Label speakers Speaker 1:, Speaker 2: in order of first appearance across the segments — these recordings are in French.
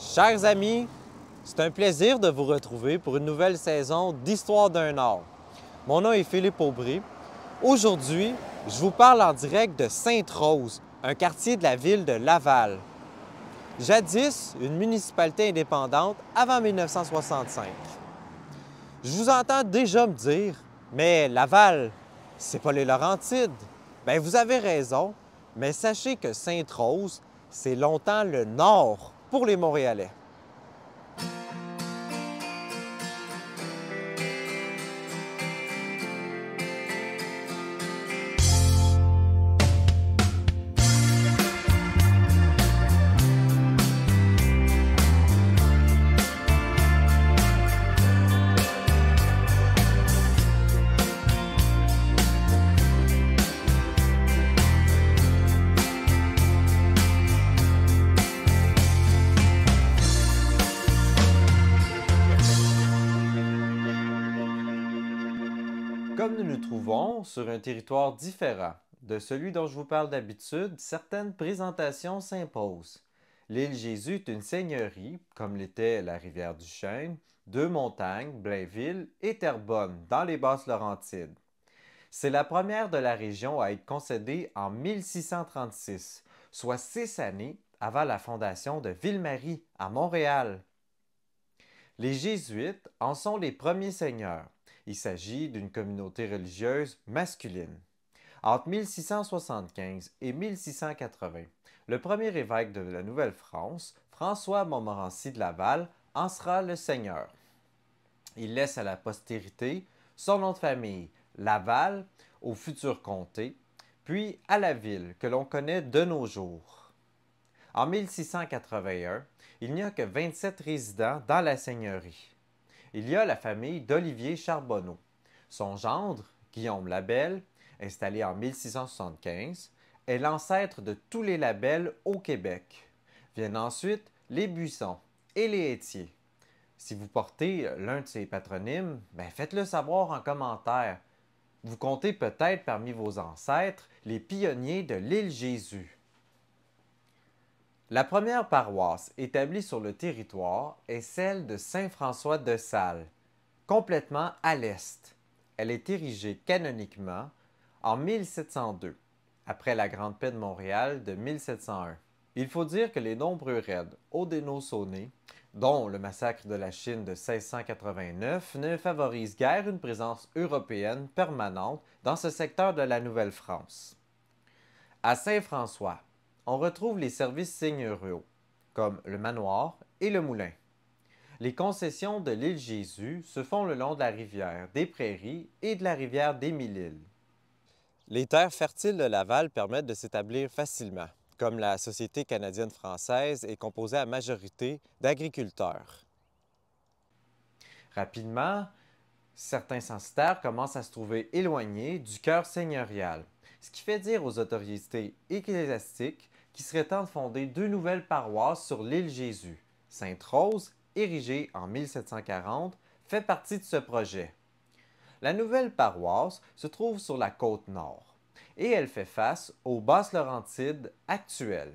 Speaker 1: Chers amis, c'est un plaisir de vous retrouver pour une nouvelle saison d'Histoire d'un Nord. Mon nom est Philippe Aubry. Aujourd'hui, je vous parle en direct de Sainte-Rose, un quartier de la ville de Laval. Jadis, une municipalité indépendante avant 1965. Je vous entends déjà me dire, mais Laval, c'est pas les Laurentides. Bien, vous avez raison, mais sachez que Sainte-Rose, c'est longtemps le nord pour les Montréalais. Comme nous nous trouvons sur un territoire différent de celui dont je vous parle d'habitude, certaines présentations s'imposent. L'île Jésus est une seigneurie, comme l'était la rivière du Chêne, deux montagnes, Blainville et Terrebonne, dans les Basses-Laurentides. C'est la première de la région à être concédée en 1636, soit six années avant la fondation de Ville-Marie à Montréal. Les Jésuites en sont les premiers seigneurs. Il s'agit d'une communauté religieuse masculine. Entre 1675 et 1680, le premier évêque de la Nouvelle-France, François Montmorency de Laval, en sera le seigneur. Il laisse à la postérité son nom de famille, Laval, au futur comté, puis à la ville que l'on connaît de nos jours. En 1681, il n'y a que 27 résidents dans la seigneurie il y a la famille d'Olivier Charbonneau. Son gendre, Guillaume Labelle, installé en 1675, est l'ancêtre de tous les labels au Québec. Viennent ensuite les buissons et les hétiers. Si vous portez euh, l'un de ces patronymes, ben, faites-le savoir en commentaire. Vous comptez peut-être parmi vos ancêtres les pionniers de l'île Jésus. La première paroisse établie sur le territoire est celle de Saint-François de Sales, complètement à l'est. Elle est érigée canoniquement en 1702, après la Grande Paix de Montréal de 1701. Il faut dire que les nombreux raids déno saunés dont le massacre de la Chine de 1689, ne favorisent guère une présence européenne permanente dans ce secteur de la Nouvelle-France. À Saint-François, on retrouve les services seigneuriaux, comme le manoir et le moulin. Les concessions de l'île Jésus se font le long de la rivière des Prairies et de la rivière des Mille-Îles. Les terres fertiles de Laval permettent de s'établir facilement, comme la Société canadienne-française est composée à majorité d'agriculteurs. Rapidement, certains censitaires commencent à se trouver éloignés du cœur seigneurial, ce qui fait dire aux autorités ecclésiastiques il serait temps de fonder deux nouvelles paroisses sur l'île Jésus. Sainte-Rose, érigée en 1740, fait partie de ce projet. La nouvelle paroisse se trouve sur la côte nord et elle fait face au basses Laurentides actuel.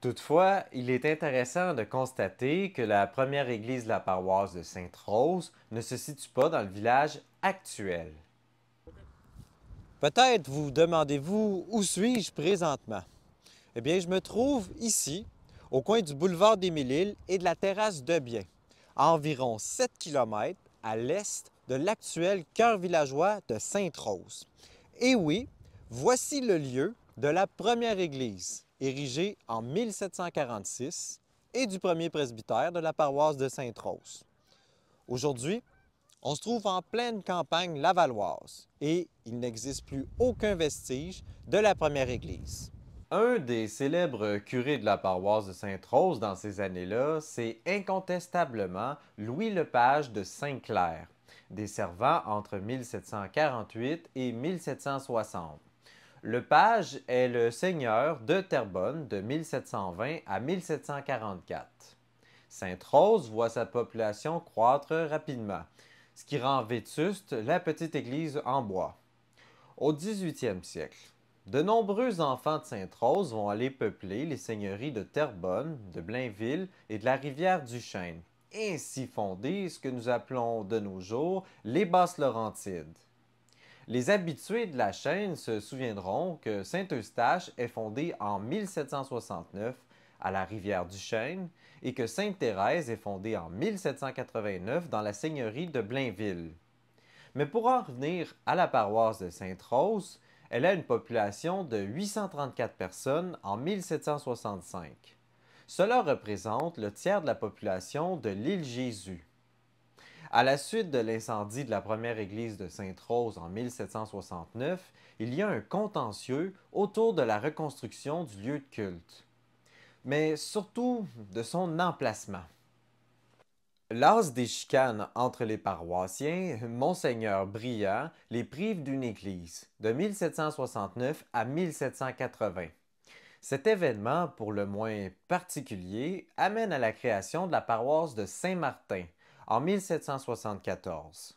Speaker 1: Toutefois, il est intéressant de constater que la première église de la paroisse de Sainte-Rose ne se situe pas dans le village actuel. Peut-être vous demandez-vous où suis-je présentement? Eh bien, je me trouve ici, au coin du boulevard des mille et de la terrasse de Bien, à environ 7 km à l'est de l'actuel cœur villageois de Sainte-Rose. Et oui, voici le lieu de la première église, érigée en 1746, et du premier presbytère de la paroisse de Sainte-Rose. Aujourd'hui, on se trouve en pleine campagne lavalloise et il n'existe plus aucun vestige de la première église. Un des célèbres curés de la paroisse de Sainte-Rose dans ces années-là, c'est incontestablement Louis Lepage de Saint-Clair, servants entre 1748 et 1760. Lepage est le seigneur de Terbonne de 1720 à 1744. Sainte-Rose voit sa population croître rapidement, ce qui rend vétuste la petite église en bois. Au 18e siècle, de nombreux enfants de Sainte-Rose vont aller peupler les seigneuries de Terrebonne, de Blainville et de la rivière du Chêne, ainsi fonder ce que nous appelons de nos jours les Basses-Laurentides. Les habitués de la chaîne se souviendront que Saint-Eustache est fondée en 1769 à la rivière du Chêne et que Sainte-Thérèse est fondée en 1789 dans la seigneurie de Blainville. Mais pour en revenir à la paroisse de Sainte-Rose, elle a une population de 834 personnes en 1765. Cela représente le tiers de la population de l'île Jésus. À la suite de l'incendie de la première église de Sainte-Rose en 1769, il y a un contentieux autour de la reconstruction du lieu de culte, mais surtout de son emplacement. Lors des chicanes entre les paroissiens, Monseigneur Briand les prive d'une église, de 1769 à 1780. Cet événement, pour le moins particulier, amène à la création de la paroisse de Saint-Martin en 1774.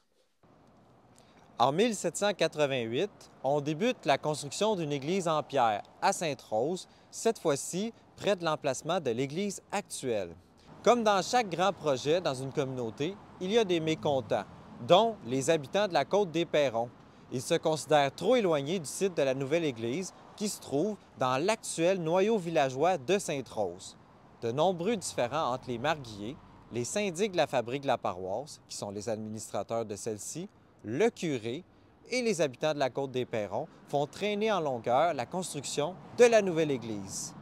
Speaker 1: En 1788, on débute la construction d'une église en pierre à Sainte-Rose, cette fois-ci près de l'emplacement de l'église actuelle. Comme dans chaque grand projet dans une communauté, il y a des mécontents, dont les habitants de la côte des Perrons. Ils se considèrent trop éloignés du site de la nouvelle église qui se trouve dans l'actuel noyau villageois de Sainte-Rose. De nombreux différends entre les marguilliers, les syndics de la fabrique de la paroisse, qui sont les administrateurs de celle-ci, le curé et les habitants de la côte des Perrons font traîner en longueur la construction de la nouvelle église.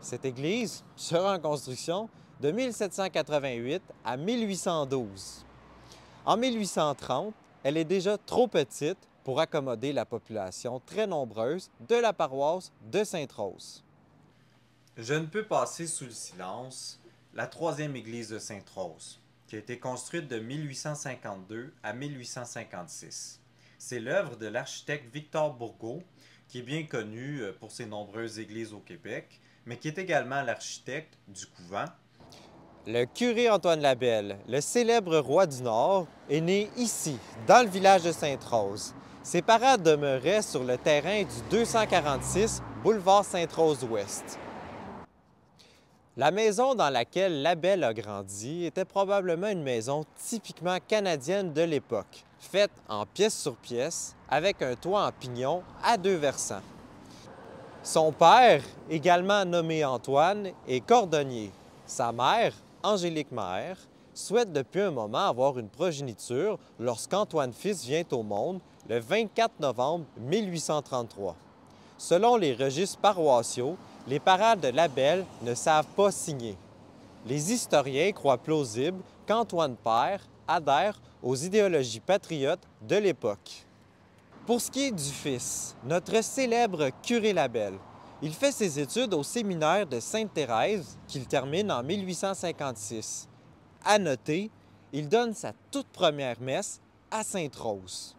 Speaker 1: Cette église sera en construction de 1788 à 1812. En 1830, elle est déjà trop petite pour accommoder la population très nombreuse de la paroisse de Sainte-Rose. Je ne peux passer sous le silence la troisième église de Sainte-Rose, qui a été construite de 1852 à 1856. C'est l'œuvre de l'architecte Victor Bourgault, qui est bien connu euh, pour ses nombreuses églises au Québec, mais qui est également l'architecte du couvent le curé Antoine Labelle, le célèbre roi du Nord, est né ici, dans le village de Sainte-Rose. Ses parents demeuraient sur le terrain du 246 boulevard Sainte-Rose-Ouest. La maison dans laquelle Labelle a grandi était probablement une maison typiquement canadienne de l'époque, faite en pièce sur pièce, avec un toit en pignon à deux versants. Son père, également nommé Antoine, est cordonnier. Sa mère, Angélique Maher, souhaite depuis un moment avoir une progéniture lorsqu'Antoine Fils vient au monde le 24 novembre 1833. Selon les registres paroissiaux, les parents de Labelle ne savent pas signer. Les historiens croient plausible qu'Antoine Père adhère aux idéologies patriotes de l'époque. Pour ce qui est du fils, notre célèbre curé Labelle il fait ses études au séminaire de Sainte-Thérèse, qu'il termine en 1856. À noter, il donne sa toute première messe à Sainte-Rose.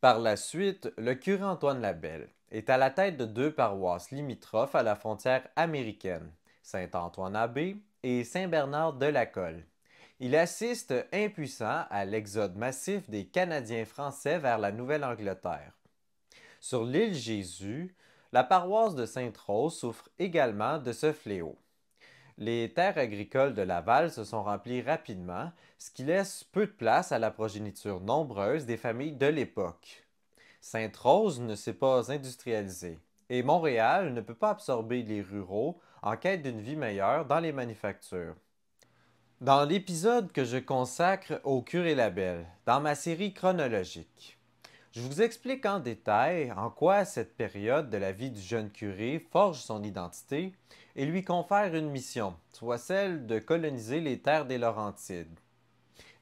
Speaker 1: Par la suite, le curé Antoine Labelle est à la tête de deux paroisses limitrophes à la frontière américaine, Saint-Antoine-Abbé et Saint-Bernard-de-la-Colle. Il assiste impuissant à l'exode massif des Canadiens français vers la Nouvelle-Angleterre. Sur l'île Jésus, la paroisse de Sainte-Rose souffre également de ce fléau. Les terres agricoles de Laval se sont remplies rapidement, ce qui laisse peu de place à la progéniture nombreuse des familles de l'époque. Sainte-Rose ne s'est pas industrialisée et Montréal ne peut pas absorber les ruraux en quête d'une vie meilleure dans les manufactures. Dans l'épisode que je consacre au curé Labelle, dans ma série chronologique, je vous explique en détail en quoi cette période de la vie du jeune curé forge son identité et lui confère une mission, soit celle de coloniser les terres des Laurentides.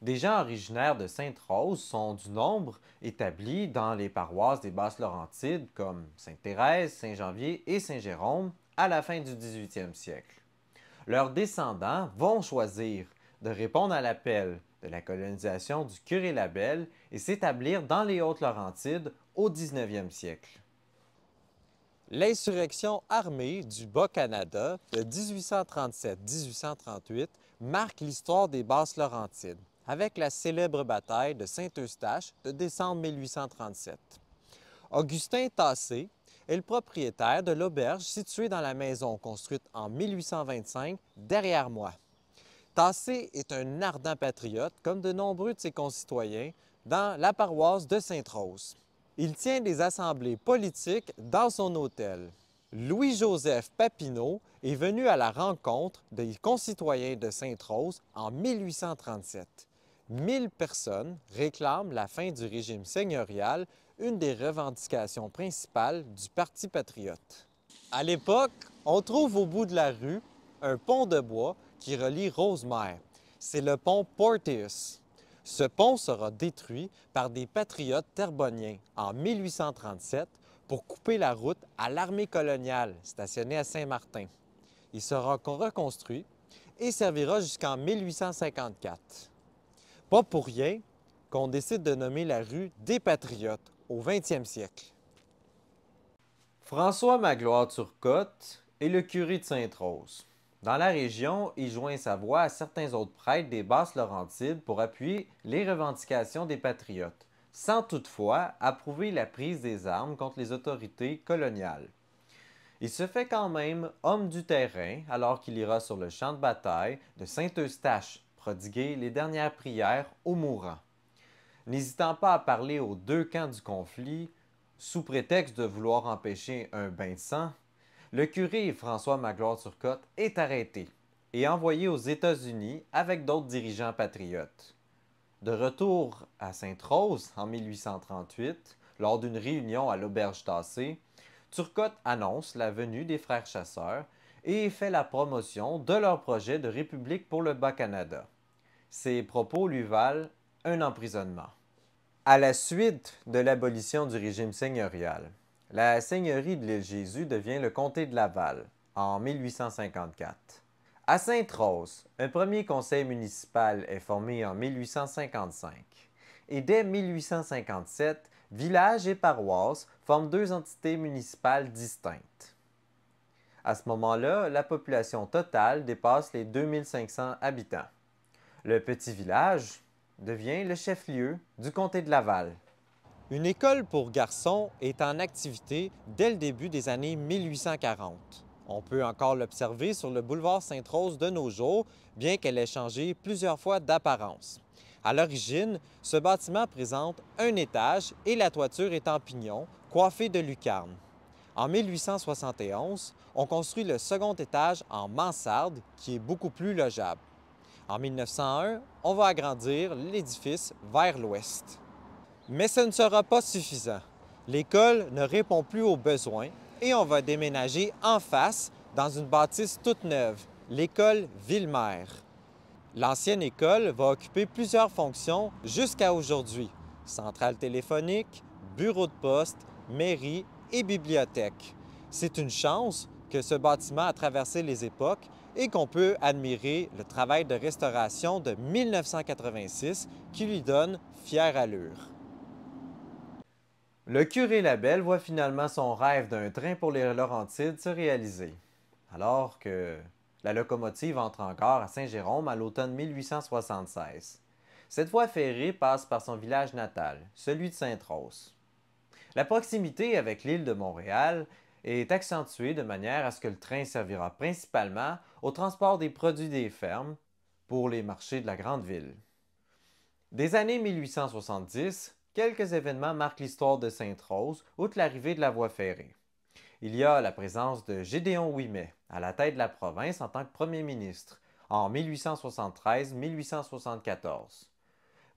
Speaker 1: Des gens originaires de Sainte-Rose sont du nombre établis dans les paroisses des Basses-Laurentides comme Sainte-Thérèse, Saint-Janvier et Saint-Jérôme à la fin du 18e siècle. Leurs descendants vont choisir de répondre à l'appel de la colonisation du curé Labelle et s'établir dans les Hautes-Laurentides au 19e siècle. L'insurrection armée du Bas-Canada de 1837-1838 marque l'histoire des Basses-Laurentides avec la célèbre bataille de Saint-Eustache de décembre 1837. Augustin Tassé est le propriétaire de l'auberge située dans la maison construite en 1825 derrière moi. Tassé est un ardent patriote, comme de nombreux de ses concitoyens, dans la paroisse de Sainte-Rose. Il tient des assemblées politiques dans son hôtel. Louis-Joseph Papineau est venu à la rencontre des concitoyens de Sainte-Rose en 1837. 1000 personnes réclament la fin du régime seigneurial, une des revendications principales du Parti patriote. À l'époque, on trouve au bout de la rue un pont de bois qui relie Rosemère. C'est le pont Porteus. Ce pont sera détruit par des patriotes terboniens en 1837 pour couper la route à l'armée coloniale stationnée à Saint-Martin. Il sera reconstruit et servira jusqu'en 1854. Pas pour rien qu'on décide de nommer la rue des Patriotes au 20e siècle. François Magloire Turcotte est le curé de Sainte-Rose. Dans la région, il joint sa voix à certains autres prêtres des Basses-Laurentides pour appuyer les revendications des patriotes, sans toutefois approuver la prise des armes contre les autorités coloniales. Il se fait quand même homme du terrain alors qu'il ira sur le champ de bataille de Saint-Eustache prodiguer les dernières prières aux mourants. N'hésitant pas à parler aux deux camps du conflit, sous prétexte de vouloir empêcher un bain de sang, le curé François Magloire Turcotte est arrêté et envoyé aux États-Unis avec d'autres dirigeants patriotes. De retour à Sainte-Rose en 1838, lors d'une réunion à l'auberge Tassé, Turcotte annonce la venue des frères chasseurs et fait la promotion de leur projet de République pour le Bas-Canada. Ses propos lui valent un emprisonnement. À la suite de l'abolition du régime seigneurial, la seigneurie de l'île Jésus devient le comté de Laval en 1854. À Sainte-Rose, un premier conseil municipal est formé en 1855. Et dès 1857, village et paroisse forment deux entités municipales distinctes. À ce moment-là, la population totale dépasse les 2500 habitants. Le petit village devient le chef-lieu du comté de Laval. Une école pour garçons est en activité dès le début des années 1840. On peut encore l'observer sur le boulevard Sainte-Rose de nos jours, bien qu'elle ait changé plusieurs fois d'apparence. À l'origine, ce bâtiment présente un étage et la toiture est en pignon, coiffée de lucarnes. En 1871, on construit le second étage en mansarde, qui est beaucoup plus logeable. En 1901, on va agrandir l'édifice vers l'ouest. Mais ce ne sera pas suffisant. L'école ne répond plus aux besoins et on va déménager en face dans une bâtisse toute neuve, l'école Villemère. L'ancienne école va occuper plusieurs fonctions jusqu'à aujourd'hui. Centrale téléphonique, bureau de poste, mairie et bibliothèque. C'est une chance que ce bâtiment a traversé les époques et qu'on peut admirer le travail de restauration de 1986 qui lui donne fière allure. Le curé Labelle voit finalement son rêve d'un train pour les Laurentides se réaliser, alors que la locomotive entre encore à Saint-Jérôme à l'automne 1876. Cette voie ferrée passe par son village natal, celui de Sainte-Rose. La proximité avec l'île de Montréal est accentuée de manière à ce que le train servira principalement au transport des produits des fermes pour les marchés de la grande ville. Des années 1870, Quelques événements marquent l'histoire de Sainte-Rose, outre l'arrivée de la voie ferrée. Il y a la présence de Gédéon Ouimet à la tête de la province en tant que premier ministre en 1873-1874.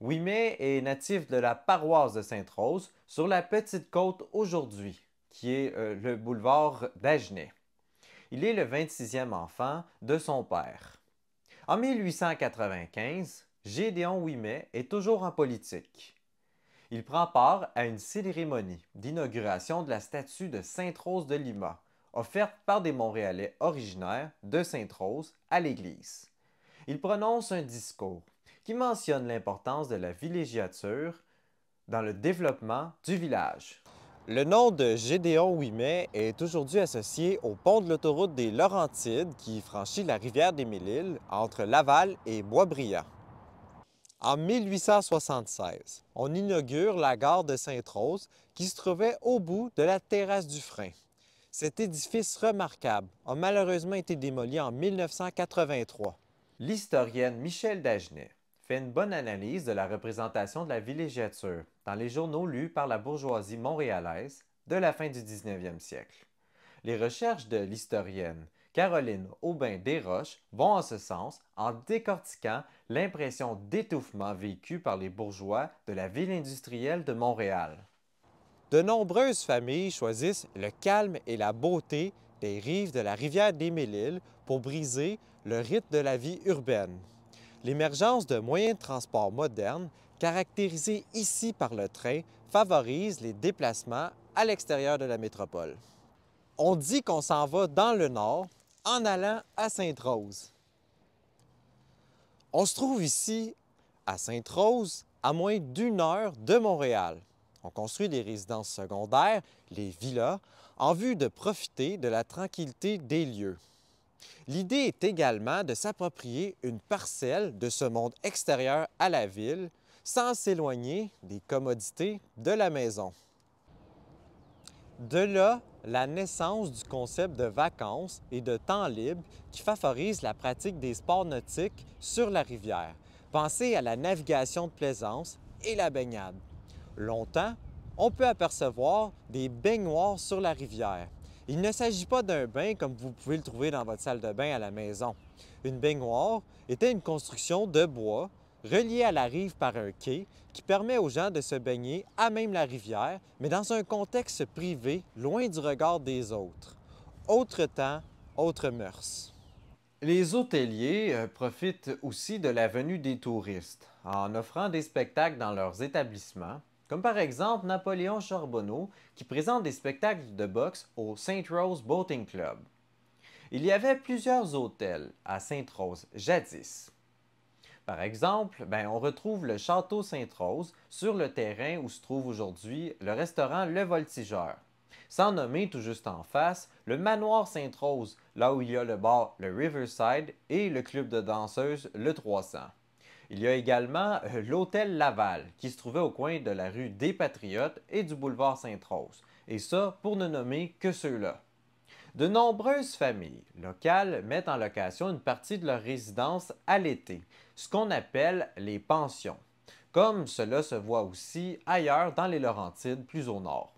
Speaker 1: Ouimet est natif de la paroisse de Sainte-Rose sur la petite côte aujourd'hui, qui est euh, le boulevard d'Agenais. Il est le 26e enfant de son père. En 1895, Gédéon Ouimet est toujours en politique il prend part à une cérémonie d'inauguration de la statue de Sainte-Rose de Lima, offerte par des Montréalais originaires de Sainte-Rose à l'Église. Il prononce un discours qui mentionne l'importance de la villégiature dans le développement du village. Le nom de Gédéon Ouimet est aujourd'hui associé au pont de l'autoroute des Laurentides qui franchit la rivière des mille entre Laval et Boisbriand. En 1876, on inaugure la gare de Sainte-Rose qui se trouvait au bout de la terrasse du frein. Cet édifice remarquable a malheureusement été démoli en 1983. L'historienne Michèle Dagenais fait une bonne analyse de la représentation de la villégiature dans les journaux lus par la bourgeoisie montréalaise de la fin du 19e siècle. Les recherches de l'historienne Caroline Aubin-Desroches vont en ce sens en décortiquant l'impression d'étouffement vécue par les bourgeois de la ville industrielle de Montréal. De nombreuses familles choisissent le calme et la beauté des rives de la rivière des mille pour briser le rythme de la vie urbaine. L'émergence de moyens de transport modernes, caractérisés ici par le train, favorise les déplacements à l'extérieur de la métropole. On dit qu'on s'en va dans le nord en allant à Sainte-Rose. On se trouve ici à Sainte-Rose à moins d'une heure de Montréal. On construit des résidences secondaires, les villas, en vue de profiter de la tranquillité des lieux. L'idée est également de s'approprier une parcelle de ce monde extérieur à la ville sans s'éloigner des commodités de la maison. De là, la naissance du concept de vacances et de temps libre qui favorise la pratique des sports nautiques sur la rivière. Pensez à la navigation de plaisance et la baignade. Longtemps, on peut apercevoir des baignoires sur la rivière. Il ne s'agit pas d'un bain comme vous pouvez le trouver dans votre salle de bain à la maison. Une baignoire était une construction de bois relié à la rive par un quai qui permet aux gens de se baigner à même la rivière, mais dans un contexte privé, loin du regard des autres. Autre temps, autre mœurs. Les hôteliers euh, profitent aussi de la venue des touristes en offrant des spectacles dans leurs établissements, comme par exemple Napoléon Charbonneau qui présente des spectacles de boxe au St. Rose Boating Club. Il y avait plusieurs hôtels à Sainte-Rose jadis. Par exemple, ben, on retrouve le château Sainte-Rose sur le terrain où se trouve aujourd'hui le restaurant Le Voltigeur. Sans nommer tout juste en face, le manoir Sainte-Rose, là où il y a le bar Le Riverside et le club de danseuses Le 300. Il y a également euh, l'hôtel Laval, qui se trouvait au coin de la rue des Patriotes et du boulevard Sainte-Rose, et ça pour ne nommer que ceux-là. De nombreuses familles locales mettent en location une partie de leur résidence à l'été, ce qu'on appelle les pensions, comme cela se voit aussi ailleurs dans les Laurentides plus au nord.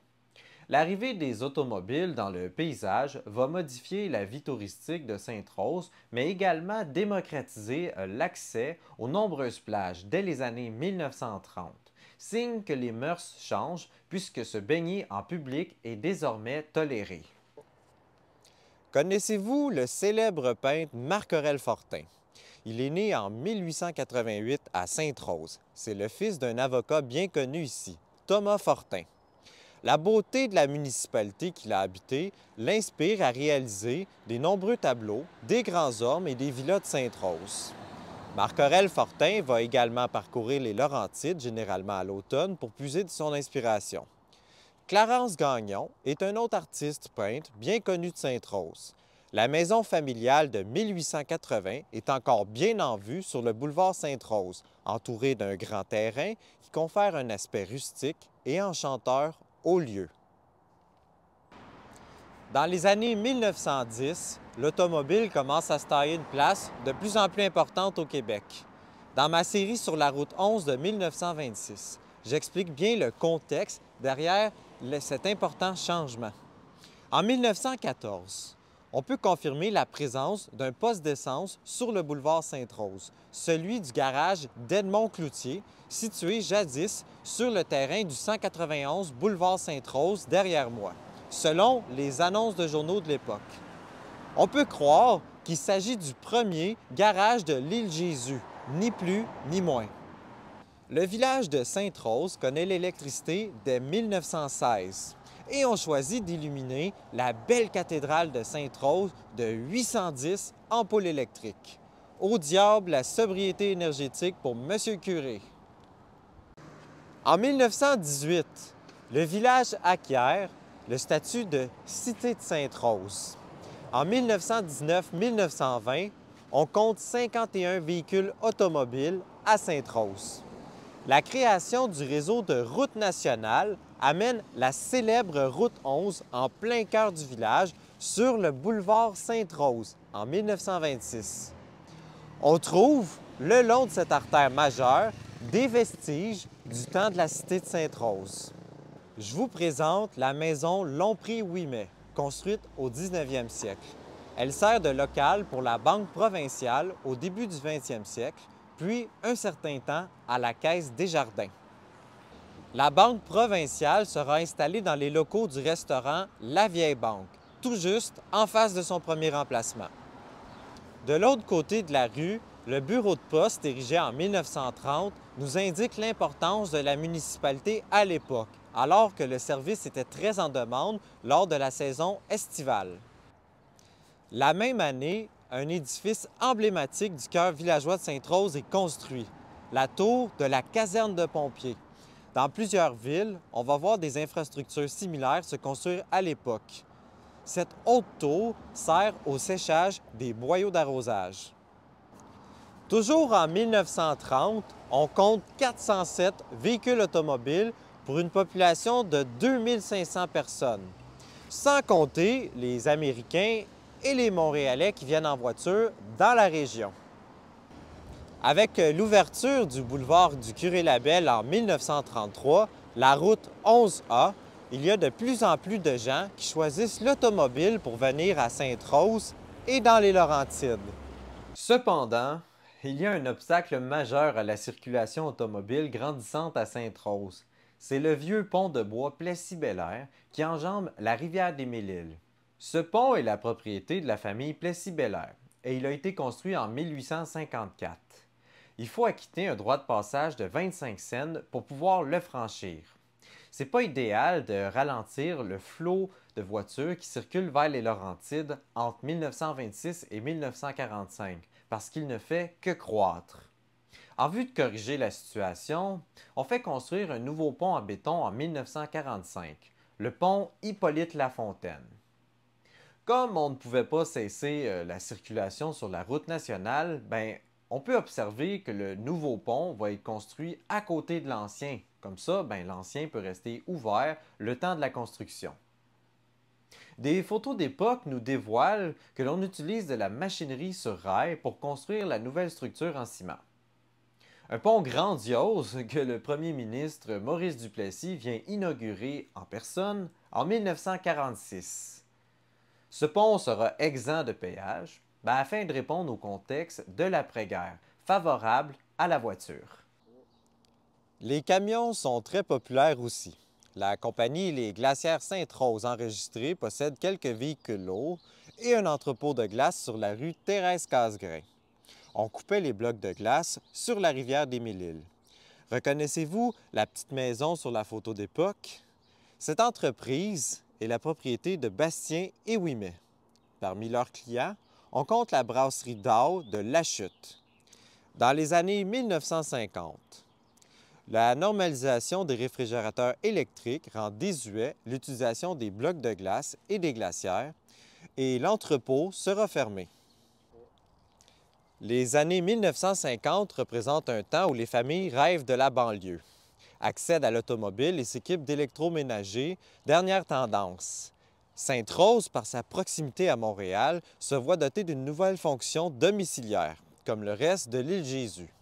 Speaker 1: L'arrivée des automobiles dans le paysage va modifier la vie touristique de Sainte-Rose, mais également démocratiser euh, l'accès aux nombreuses plages dès les années 1930, signe que les mœurs changent puisque se baigner en public est désormais toléré. Connaissez-vous le célèbre peintre marc Fortin? Il est né en 1888 à Sainte-Rose. C'est le fils d'un avocat bien connu ici, Thomas Fortin. La beauté de la municipalité qu'il a habitée l'inspire à réaliser des nombreux tableaux, des grands hommes et des villas de Sainte-Rose. Marc-Aurel Fortin va également parcourir les Laurentides, généralement à l'automne, pour puiser de son inspiration. Clarence Gagnon est un autre artiste peintre bien connu de Sainte-Rose. La maison familiale de 1880 est encore bien en vue sur le boulevard Sainte-Rose, entourée d'un grand terrain qui confère un aspect rustique et enchanteur au lieu. Dans les années 1910, l'automobile commence à se tailler une place de plus en plus importante au Québec. Dans ma série sur la route 11 de 1926, j'explique bien le contexte derrière cet important changement. En 1914, on peut confirmer la présence d'un poste d'essence sur le boulevard Sainte-Rose, celui du garage d'Edmond Cloutier, situé jadis sur le terrain du 191 boulevard Sainte-Rose derrière moi, selon les annonces de journaux de l'époque. On peut croire qu'il s'agit du premier garage de l'île Jésus, ni plus ni moins. Le village de Sainte-Rose connaît l'électricité dès 1916 et on choisit d'illuminer la belle cathédrale de Sainte-Rose de 810 ampoules électriques. Au diable, la sobriété énergétique pour Monsieur Curé. En 1918, le village acquiert le statut de Cité de Sainte-Rose. En 1919-1920, on compte 51 véhicules automobiles à Sainte-Rose. La création du réseau de routes nationales amène la célèbre Route 11 en plein cœur du village sur le boulevard Sainte-Rose en 1926. On trouve, le long de cette artère majeure, des vestiges du temps de la cité de Sainte-Rose. Je vous présente la maison Lompré-Ouimet, construite au 19e siècle. Elle sert de local pour la Banque provinciale au début du 20e siècle puis un certain temps à la Caisse des Jardins. La banque provinciale sera installée dans les locaux du restaurant La Vieille Banque, tout juste en face de son premier emplacement. De l'autre côté de la rue, le bureau de poste érigé en 1930 nous indique l'importance de la municipalité à l'époque, alors que le service était très en demande lors de la saison estivale. La même année, un édifice emblématique du cœur villageois de Sainte-Rose est construit, la tour de la caserne de pompiers. Dans plusieurs villes, on va voir des infrastructures similaires se construire à l'époque. Cette haute tour sert au séchage des boyaux d'arrosage. Toujours en 1930, on compte 407 véhicules automobiles pour une population de 2500 personnes, sans compter les Américains et les Montréalais qui viennent en voiture dans la région. Avec l'ouverture du boulevard du Curé-Label en 1933, la route 11A, il y a de plus en plus de gens qui choisissent l'automobile pour venir à Sainte-Rose et dans les Laurentides. Cependant, il y a un obstacle majeur à la circulation automobile grandissante à Sainte-Rose. C'est le vieux pont de bois plessis qui enjambe la rivière des mille ce pont est la propriété de la famille plessis beller et il a été construit en 1854. Il faut acquitter un droit de passage de 25 cents pour pouvoir le franchir. C'est pas idéal de ralentir le flot de voitures qui circulent vers les Laurentides entre 1926 et 1945 parce qu'il ne fait que croître. En vue de corriger la situation, on fait construire un nouveau pont en béton en 1945, le pont Hippolyte Lafontaine. Comme on ne pouvait pas cesser euh, la circulation sur la route nationale, ben, on peut observer que le nouveau pont va être construit à côté de l'ancien. Comme ça, ben, l'ancien peut rester ouvert le temps de la construction. Des photos d'époque nous dévoilent que l'on utilise de la machinerie sur rail pour construire la nouvelle structure en ciment. Un pont grandiose que le premier ministre Maurice Duplessis vient inaugurer en personne en 1946. Ce pont sera exempt de péage ben, afin de répondre au contexte de l'après-guerre, favorable à la voiture. Les camions sont très populaires aussi. La compagnie Les Glacières Sainte-Rose enregistrée possède quelques véhicules lourds et un entrepôt de glace sur la rue Thérèse-Casgrain. On coupait les blocs de glace sur la rivière des Mille-Îles. Reconnaissez-vous la petite maison sur la photo d'époque? Cette entreprise, est la propriété de Bastien et Ouimet. Parmi leurs clients, on compte la brasserie d'Au de La Chute. Dans les années 1950, la normalisation des réfrigérateurs électriques rend désuet l'utilisation des blocs de glace et des glacières et l'entrepôt sera fermé. Les années 1950 représentent un temps où les familles rêvent de la banlieue accède à l'automobile et s'équipent d'électroménagers, dernière tendance. Sainte-Rose, par sa proximité à Montréal, se voit dotée d'une nouvelle fonction domiciliaire, comme le reste de l'île Jésus.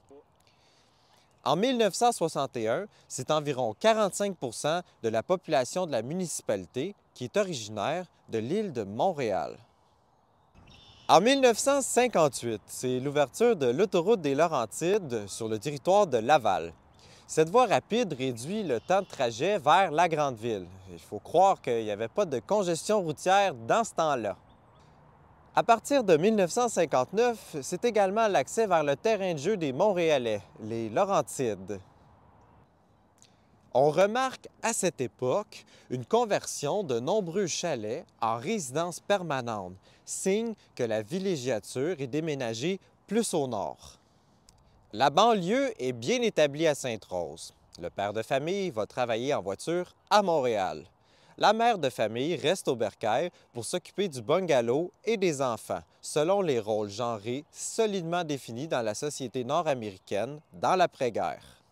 Speaker 1: En 1961, c'est environ 45 de la population de la municipalité qui est originaire de l'île de Montréal. En 1958, c'est l'ouverture de l'autoroute des Laurentides sur le territoire de Laval. Cette voie rapide réduit le temps de trajet vers la grande ville. Il faut croire qu'il n'y avait pas de congestion routière dans ce temps-là. À partir de 1959, c'est également l'accès vers le terrain de jeu des Montréalais, les Laurentides. On remarque à cette époque une conversion de nombreux chalets en résidences permanentes, signe que la villégiature est déménagée plus au nord. La banlieue est bien établie à Sainte-Rose. Le père de famille va travailler en voiture à Montréal. La mère de famille reste au bercail pour s'occuper du bungalow et des enfants, selon les rôles genrés solidement définis dans la société nord-américaine dans l'après-guerre.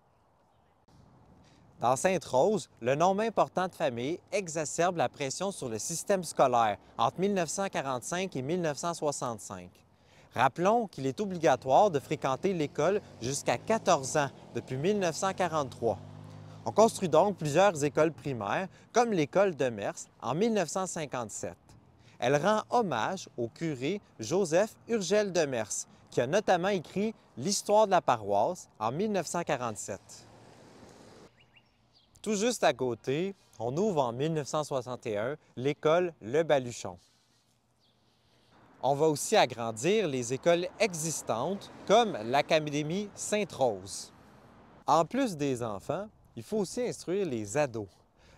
Speaker 1: Dans Sainte-Rose, le nombre important de familles exacerbe la pression sur le système scolaire entre 1945 et 1965. Rappelons qu'il est obligatoire de fréquenter l'école jusqu'à 14 ans depuis 1943. On construit donc plusieurs écoles primaires, comme l'école de Mers en 1957. Elle rend hommage au curé Joseph Urgel de Mers, qui a notamment écrit L'histoire de la paroisse en 1947. Tout juste à côté, on ouvre en 1961 l'école Le Baluchon. On va aussi agrandir les écoles existantes comme l'Académie Sainte-Rose. En plus des enfants, il faut aussi instruire les ados.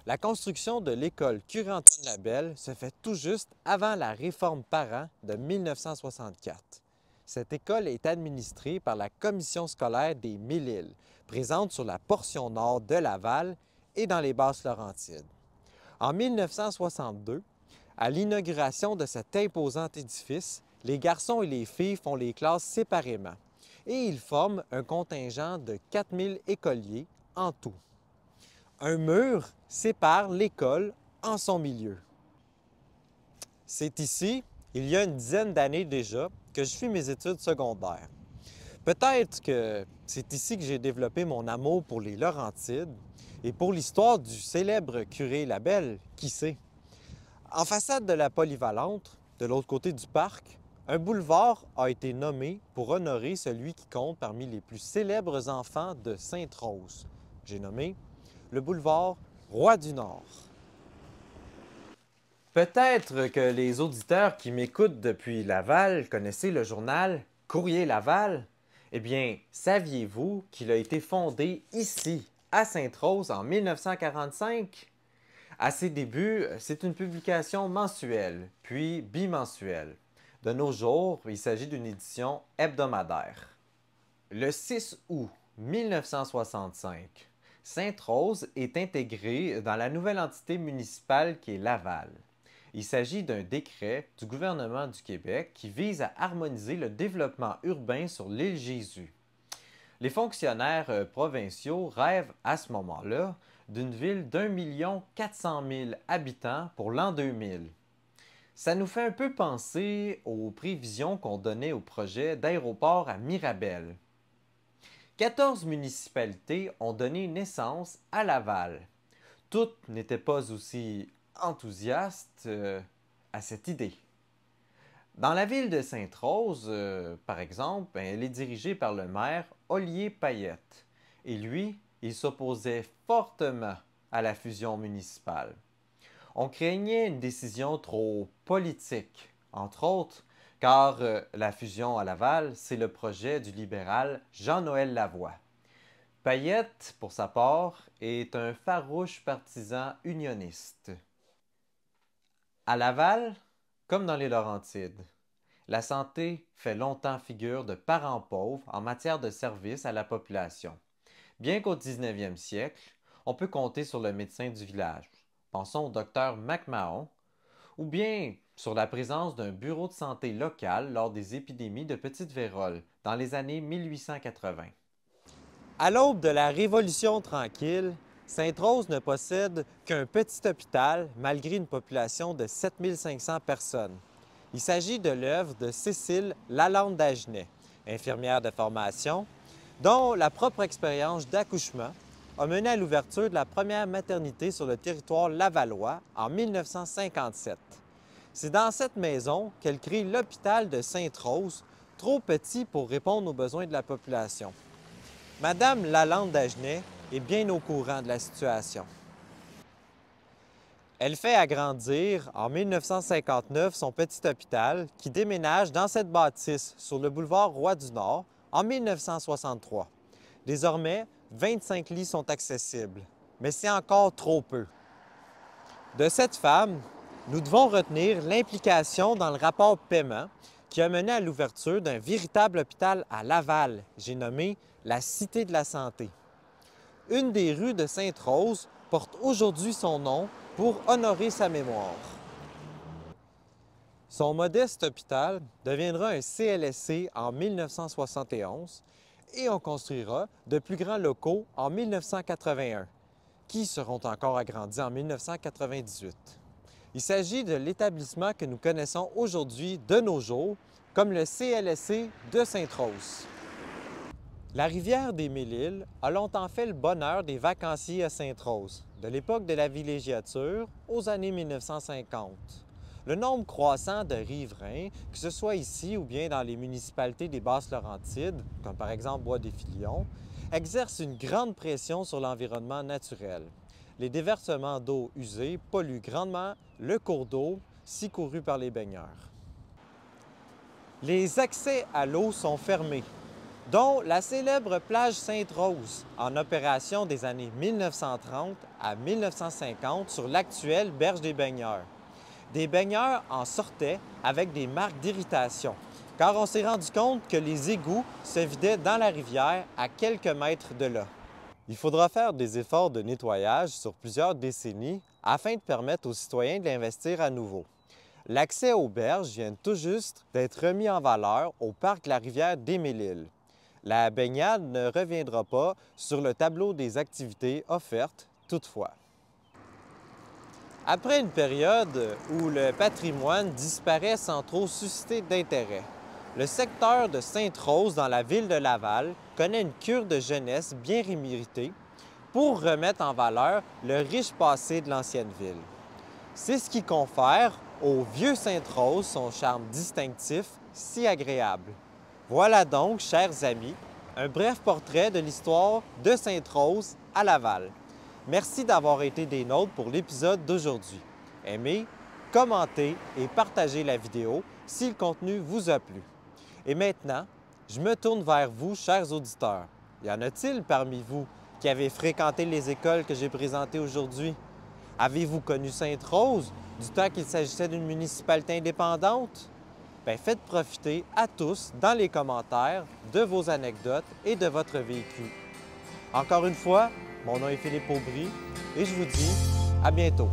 Speaker 1: La construction de l'école Curie-Antoine-Labelle se fait tout juste avant la réforme parent de 1964. Cette école est administrée par la Commission scolaire des Mille-Îles, présente sur la portion nord de Laval et dans les Basses-Laurentides. En 1962, à l'inauguration de cet imposant édifice, les garçons et les filles font les classes séparément et ils forment un contingent de 4000 écoliers en tout. Un mur sépare l'école en son milieu. C'est ici, il y a une dizaine d'années déjà, que je fais mes études secondaires. Peut-être que c'est ici que j'ai développé mon amour pour les Laurentides et pour l'histoire du célèbre curé Labelle, qui sait. En façade de la polyvalente, de l'autre côté du parc, un boulevard a été nommé pour honorer celui qui compte parmi les plus célèbres enfants de Sainte-Rose. J'ai nommé le boulevard Roi du Nord. Peut-être que les auditeurs qui m'écoutent depuis Laval connaissaient le journal Courrier Laval. Eh bien, saviez-vous qu'il a été fondé ici, à Sainte-Rose, en 1945? À ses débuts, c'est une publication mensuelle, puis bimensuelle. De nos jours, il s'agit d'une édition hebdomadaire. Le 6 août 1965, Sainte-Rose est intégrée dans la nouvelle entité municipale qui est Laval. Il s'agit d'un décret du gouvernement du Québec qui vise à harmoniser le développement urbain sur l'île Jésus. Les fonctionnaires euh, provinciaux rêvent à ce moment-là d'une ville d'un million quatre cent mille habitants pour l'an 2000. Ça nous fait un peu penser aux prévisions qu'on donnait au projet d'aéroport à Mirabel. Quatorze municipalités ont donné naissance à Laval. Toutes n'étaient pas aussi enthousiastes euh, à cette idée. Dans la ville de Sainte-Rose, euh, par exemple, ben, elle est dirigée par le maire Ollier Payette. Et lui, il s'opposait fortement à la fusion municipale. On craignait une décision trop politique, entre autres, car euh, la fusion à Laval, c'est le projet du libéral Jean-Noël Lavoie. Payette, pour sa part, est un farouche partisan unioniste. À Laval, comme dans les Laurentides, la santé fait longtemps figure de parent pauvre en matière de services à la population. Bien qu'au 19e siècle, on peut compter sur le médecin du village, pensons au docteur MacMahon, ou bien sur la présence d'un bureau de santé local lors des épidémies de petite vérole dans les années 1880. À l'aube de la Révolution tranquille, Sainte-Rose ne possède qu'un petit hôpital malgré une population de 7500 personnes. Il s'agit de l'œuvre de Cécile Lalande d'Agenais, infirmière de formation, dont la propre expérience d'accouchement a mené à l'ouverture de la première maternité sur le territoire lavallois en 1957. C'est dans cette maison qu'elle crée l'hôpital de Sainte-Rose, trop petit pour répondre aux besoins de la population. Madame Lalande d'Agenais est bien au courant de la situation. Elle fait agrandir en 1959 son petit hôpital qui déménage dans cette bâtisse sur le boulevard Roi du Nord en 1963. Désormais, 25 lits sont accessibles, mais c'est encore trop peu. De cette femme, nous devons retenir l'implication dans le rapport paiement qui a mené à l'ouverture d'un véritable hôpital à Laval, j'ai nommé la Cité de la Santé. Une des rues de Sainte-Rose porte aujourd'hui son nom pour honorer sa mémoire. Son modeste hôpital deviendra un CLSC en 1971 et on construira de plus grands locaux en 1981, qui seront encore agrandis en 1998. Il s'agit de l'établissement que nous connaissons aujourd'hui de nos jours comme le CLSC de Sainte-Rose. La rivière des Mille-Îles a longtemps fait le bonheur des vacanciers à Sainte-Rose, de l'époque de la villégiature aux années 1950. Le nombre croissant de riverains, que ce soit ici ou bien dans les municipalités des Basses-Laurentides, comme par exemple Bois-des-Filions, exerce une grande pression sur l'environnement naturel. Les déversements d'eau usée polluent grandement le cours d'eau si couru par les baigneurs. Les accès à l'eau sont fermés, dont la célèbre plage Sainte-Rose, en opération des années 1930 à 1950 sur l'actuelle berge des baigneurs des baigneurs en sortaient avec des marques d'irritation, car on s'est rendu compte que les égouts se vidaient dans la rivière à quelques mètres de là. Il faudra faire des efforts de nettoyage sur plusieurs décennies afin de permettre aux citoyens de l'investir à nouveau. L'accès aux berges vient tout juste d'être remis en valeur au parc La Rivière des La baignade ne reviendra pas sur le tableau des activités offertes toutefois après une période où le patrimoine disparaît sans trop susciter d'intérêt. Le secteur de Sainte-Rose dans la ville de Laval connaît une cure de jeunesse bien méritée pour remettre en valeur le riche passé de l'ancienne ville. C'est ce qui confère au vieux Sainte-Rose son charme distinctif si agréable. Voilà donc, chers amis, un bref portrait de l'histoire de Sainte-Rose à Laval. Merci d'avoir été des nôtres pour l'épisode d'aujourd'hui. Aimez, commentez et partagez la vidéo si le contenu vous a plu. Et maintenant, je me tourne vers vous, chers auditeurs. Y en a-t-il parmi vous qui avez fréquenté les écoles que j'ai présentées aujourd'hui? Avez-vous connu Sainte-Rose du temps qu'il s'agissait d'une municipalité indépendante? Ben faites profiter à tous dans les commentaires de vos anecdotes et de votre véhicule. Encore une fois, mon nom est Philippe Aubry et je vous dis à bientôt.